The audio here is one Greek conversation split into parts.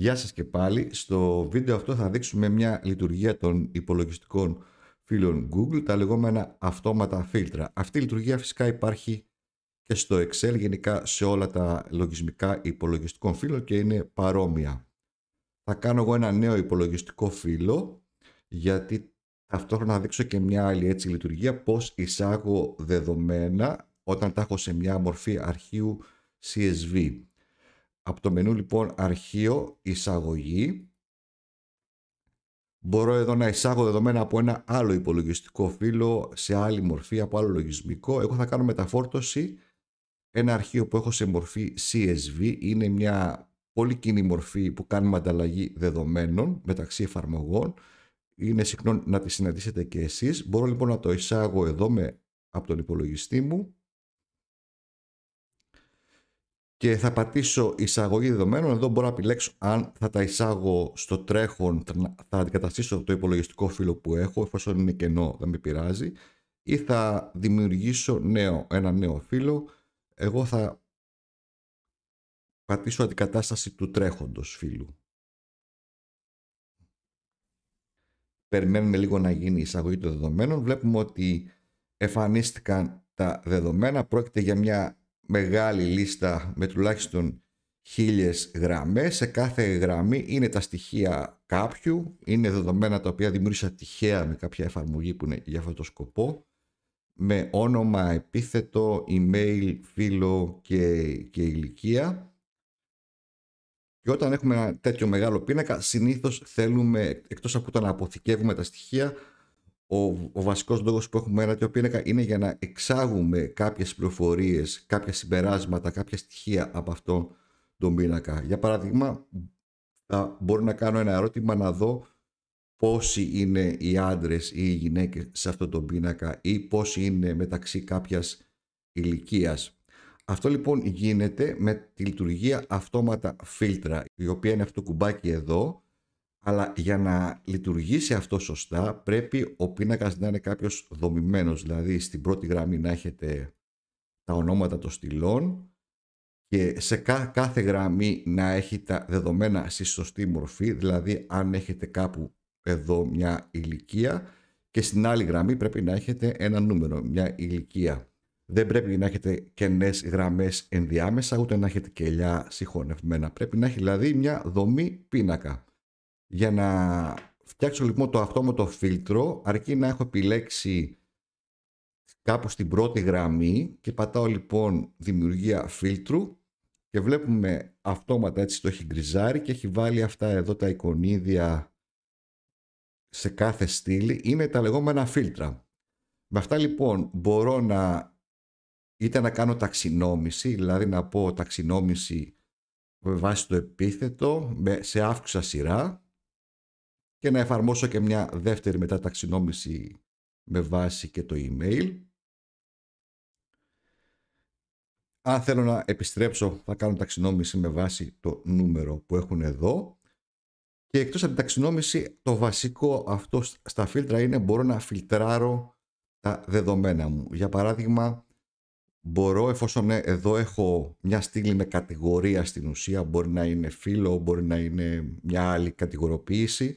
Γεια σας και πάλι. Στο βίντεο αυτό θα δείξουμε μια λειτουργία των υπολογιστικών φίλων Google, τα λεγόμενα αυτόματα φίλτρα. Αυτή η λειτουργία φυσικά υπάρχει και στο Excel, γενικά σε όλα τα λογισμικά υπολογιστικών φίλων και είναι παρόμοια. Θα κάνω εγώ ένα νέο υπολογιστικό φίλο, γιατί ταυτόχρονα θα δείξω και μια άλλη έτσι λειτουργία, πώς εισάγω δεδομένα όταν τα έχω σε μια μορφή αρχείου CSV. Από το μενού λοιπόν αρχείο εισαγωγή μπορώ εδώ να εισάγω δεδομένα από ένα άλλο υπολογιστικό φύλλο σε άλλη μορφή, από άλλο λογισμικό. Εγώ θα κάνω μεταφόρτωση. Ένα αρχείο που έχω σε μορφή CSV είναι μια πολύ κοινή μορφή που κάνουμε ανταλλαγή δεδομένων μεταξύ εφαρμογών. Είναι συχνό να τη συναντήσετε και εσείς. Μπορώ λοιπόν να το εισάγω εδώ από τον υπολογιστή μου και θα πατήσω εισαγωγή δεδομένων. Εδώ μπορώ να επιλέξω αν θα τα εισάγω στο τρέχον, θα αντικαταστήσω το υπολογιστικό φύλλο που έχω, εφόσον είναι κενό δεν με πειράζει, ή θα δημιουργήσω νέο, ένα νέο φύλλο. Εγώ θα πατήσω αντικατάσταση του τρέχοντος φύλλου. Περιμένουμε λίγο να γίνει η εισαγωγή των δεδομένων. Βλέπουμε ότι εμφανίστηκαν τα δεδομένα. Πρόκειται για μια μεγάλη λίστα με τουλάχιστον χίλιες γραμμές. Σε κάθε γραμμή είναι τα στοιχεία κάποιου, είναι δεδομένα τα οποία δημιούργησα τυχαία με κάποια εφαρμογή που είναι για αυτό το σκοπό, με όνομα, επίθετο, email, φίλο και, και ηλικία. Και όταν έχουμε ένα τέτοιο μεγάλο πίνακα, συνήθως θέλουμε, εκτός από το να αποθηκεύουμε τα στοιχεία, ο, ο βασικός λόγος που έχουμε ένα τέτοιο πίνακα είναι για να εξάγουμε κάποιες πληροφορίες, κάποια συμπεράσματα, κάποια στοιχεία από αυτό τον πίνακα. Για παράδειγμα, μπορώ να κάνω ένα ερώτημα να δω πόσοι είναι οι άντρες ή οι γυναίκες σε αυτό τον πίνακα ή πόσοι είναι μεταξύ κάποιας ηλικίας. Αυτό λοιπόν γίνεται με τη λειτουργία αυτόματα φίλτρα, η οποία είναι αυτό το κουμπάκι εδώ, αλλά για να λειτουργήσει αυτό σωστά πρέπει ο πίνακας να είναι κάποιος δομημένος, δηλαδή στην πρώτη γραμμή να έχετε τα ονόματα των στυλών και σε κάθε γραμμή να έχει τα δεδομένα στη σωστή μορφή, δηλαδή αν έχετε κάπου εδώ μια ηλικία και στην άλλη γραμμή πρέπει να έχετε ένα νούμερο, μια ηλικία. Δεν πρέπει να έχετε κενές γραμμές ενδιάμεσα, ούτε να έχετε κελιά συγχωνευμένα. Πρέπει να έχει δηλαδή μια δομή πίνακα. Για να φτιάξω λοιπόν το αυτόματο φίλτρο, αρκεί να έχω επιλέξει κάπου στην πρώτη γραμμή και πατάω λοιπόν δημιουργία φίλτρου και βλέπουμε αυτόματα έτσι το έχει γκριζάρει και έχει βάλει αυτά εδώ τα εικονίδια σε κάθε στήλη είναι τα λεγόμενα φίλτρα. Με αυτά λοιπόν μπορώ να είτε να κάνω ταξινόμηση, δηλαδή να πω ταξινόμηση με βάση το επίθετο σε αύξουσα σειρά και να εφαρμόσω και μια δεύτερη μετά με βάση και το email. Αν θέλω να επιστρέψω θα κάνω ταξινόμηση με βάση το νούμερο που έχουν εδώ και εκτός από την ταξινόμηση το βασικό αυτό στα φίλτρα είναι μπορώ να φιλτράρω τα δεδομένα μου. Για παράδειγμα μπορώ εφόσον ναι, εδώ έχω μια στήλη με κατηγορία στην ουσία μπορεί να είναι φύλλο, μπορεί να είναι μια άλλη κατηγοροποίηση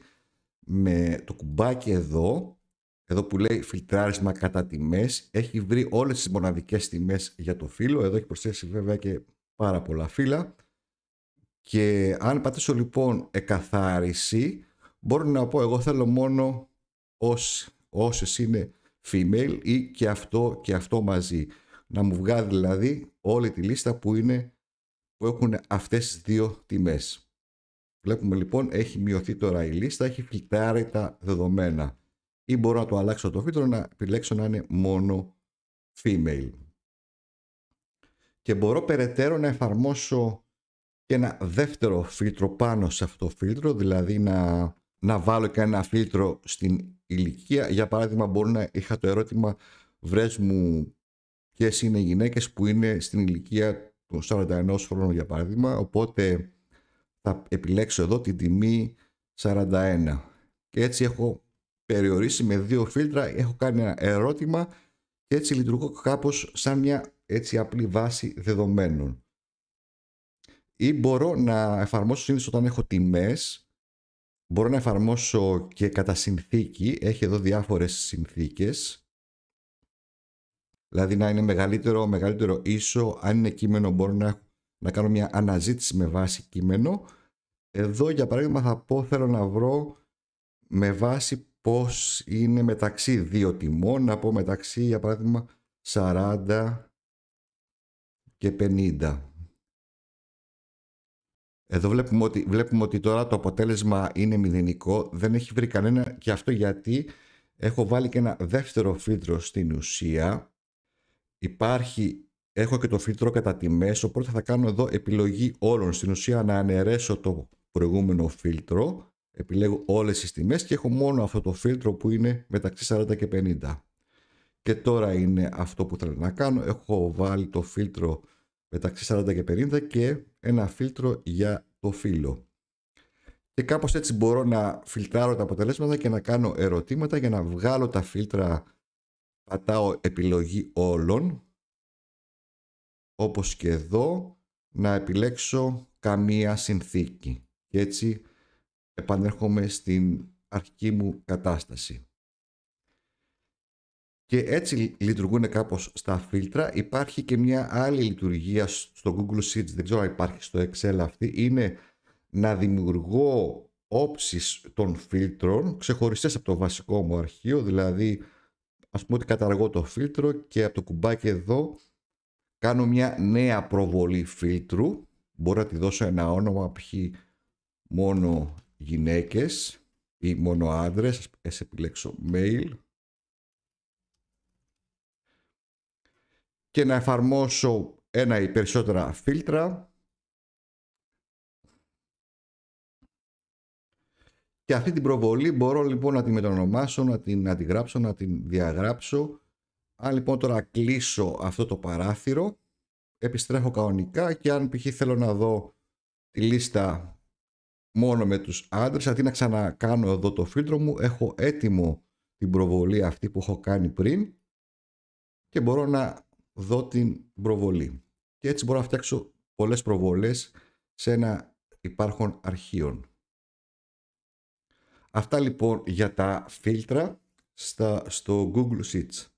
με το κουμπάκι εδώ, εδώ που λέει φιλτράρισμα κατά τιμές, έχει βρει όλες τις μοναδικές τιμές για το φύλλο, εδώ έχει προσθέσει βέβαια και πάρα πολλά φύλλα. Και αν πατήσω λοιπόν εκαθάριση, μπορώ να πω εγώ θέλω μόνο όσε όσες είναι female ή και αυτό και αυτό μαζί. Να μου βγάλει δηλαδή όλη τη λίστα που, είναι, που έχουν αυτές τις δύο τιμές. Βλέπουμε λοιπόν έχει μειωθεί τώρα η λίστα, έχει φιλτράρει τα δεδομένα. Ή μπορώ να το αλλάξω το φίλτρο να επιλέξω να είναι μόνο female. Και μπορώ περαιτέρω να εφαρμόσω και ένα δεύτερο φίλτρο πάνω σε αυτό το φίλτρο, δηλαδή να, να βάλω και ένα φίλτρο στην ηλικία. Για παράδειγμα μπορώ να είχα το ερώτημα βρες μου ποιες είναι οι γυναίκες που είναι στην ηλικία των 41 χρόνων για παράδειγμα, οπότε θα επιλέξω εδώ την τιμή 41 και έτσι έχω περιορίσει με δύο φίλτρα έχω κάνει ένα ερώτημα και έτσι λειτουργώ κάπως σαν μια έτσι απλή βάση δεδομένων ή μπορώ να εφαρμόσω συνήθως όταν έχω τιμές μπορώ να εφαρμόσω και κατά συνθήκη έχει εδώ διάφορες συνθήκες δηλαδή να είναι μεγαλύτερο, μεγαλύτερο ίσο αν είναι κείμενο μπορώ να έχω να κάνω μια αναζήτηση με βάση κείμενο. Εδώ για παράδειγμα θα πω θέλω να βρω με βάση πώς είναι μεταξύ δύο τιμών, να πω μεταξύ για παράδειγμα 40 και 50. Εδώ βλέπουμε ότι, βλέπουμε ότι τώρα το αποτέλεσμα είναι μηδενικό, δεν έχει βρει κανένα και αυτό γιατί έχω βάλει και ένα δεύτερο φίλτρο στην ουσία. Υπάρχει έχω και το φίλτρο κατά τιμές, οπότε θα κάνω εδώ επιλογή όλων. Στην ουσία να αναιρέσω το προηγούμενο φίλτρο, επιλέγω όλες τις τιμές και έχω μόνο αυτό το φίλτρο που είναι μεταξύ 40 και 50. Και τώρα είναι αυτό που θέλω να κάνω. Έχω βάλει το φίλτρο μεταξύ 40 και 50 και ένα φίλτρο για το φύλλο. Και κάπως έτσι μπορώ να φιλτράρω τα αποτελέσματα και να κάνω ερωτήματα για να βγάλω τα φίλτρα πατάω επιλογή όλων όπως και εδώ να επιλέξω καμία συνθήκη. Και έτσι επανέρχομαι στην αρχική μου κατάσταση. Και έτσι λειτουργούν κάπως στα φίλτρα. Υπάρχει και μια άλλη λειτουργία στο Google Sheets, δεν ξέρω αν υπάρχει στο Excel αυτή, είναι να δημιουργώ όψεις των φίλτρων ξεχωριστές από το βασικό μου αρχείο, δηλαδή ας πούμε ότι καταργώ το φίλτρο και από το κουμπάκι εδώ κάνω μια νέα προβολή φίλτρου, μπορώ να τη δώσω ένα όνομα π.χ. μόνο γυναίκες ή μόνο άντρες, ας επιλέξω mail και να εφαρμόσω ένα ή περισσότερα φίλτρα και αυτή την προβολή μπορώ λοιπόν να τη μετανομάσω, να την αντιγράψω, να την διαγράψω αν λοιπόν τώρα κλείσω αυτό το παράθυρο, επιστρέφω κανονικά και αν π.χ. θέλω να δω τη λίστα μόνο με τους άντρες, αντί να ξανακάνω εδώ το φίλτρο μου, έχω έτοιμο την προβολή αυτή που έχω κάνει πριν και μπορώ να δω την προβολή. Και έτσι μπορώ να φτιάξω πολλές προβολές σε ένα υπάρχον αρχείων. Αυτά λοιπόν για τα φίλτρα στο Google Sheets.